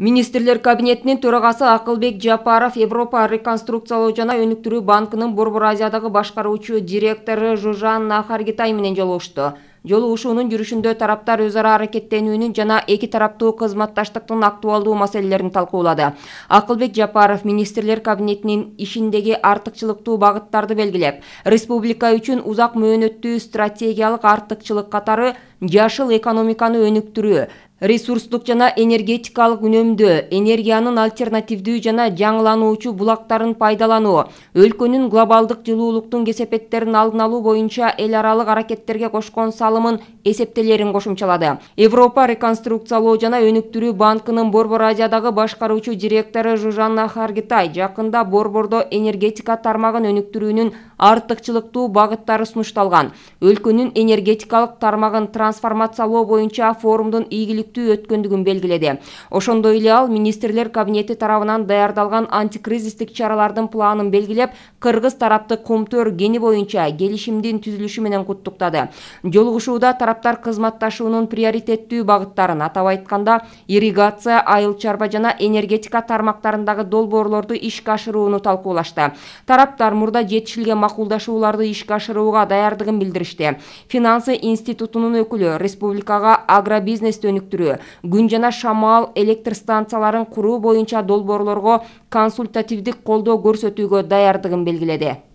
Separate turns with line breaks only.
министрлер кабинетинин төрагасы акылбек жапаров европа реконструкциялоо жана өнүктүрүү банкынын борбор азиядагы башкаруучу директору Жужан Нахаргитай менен жолугушту жолугушуунун жүрүшүндө тараптар өз ара аракеттенүүнүн жана эки тараптуу кызматташтыктын актуалдуу маселелерин талкуулады акылбек жапаров министрлер кабинетинин ишиндеги артыкчылыктуу багыттарды белгилеп республика үчүн узак мөөнөттүү стратегиялык артыкчылык катары жашыл экономиканы өнүктүрүү ресурстук жана энергетикалык үнөмдөө энергиянын альтернативдүү жана жаңылануучу булактарын пайдалануу өлкөнүн глобалдык жылуулуктун кесепеттерин алдын алуу боюнча эл аралык аракеттерге кошкон салымын эсептелерин кошумчалады европа реконструкциялоо жана өнүктүрүү банкынын борбор азиядагы башкаруучу директору жужанна харгитай жакында борбордо энергетика тармагын өнүктүрүүнүн артыкчылыктуу багыттары сунушталган өлкөнүн энергетикалык тармагын трансформациялоо боюнча форумдун ийгилик иликтүү өткөндүгүн белгиледи ошондой эле ал министрлер кабинети тарабынан даярдалган антикризистик чаралардын планын белгилеп кыргыз тарапты кумтөр кени боюнча келишимдин түзүлүшү менен куттуктады жолугушууда тараптар кызматташуунун приоритеттүү багыттарын атап айтканда ирригация айыл чарба жана энергетика тармактарындагы долбоорлорду ишке ашырууну талкуулашты тараптар мурда жетишилген макулдашууларды ишке ашырууга даярдыгын билдиришти финансы институтунун өкүлү республикага агробизнести өнүктүрүү түшүрүү күн жана шамал электр станцияларын куруу боюнча долбоорлорго консультативдик колдоо көрсөтүүгө даярдыгын белгиледи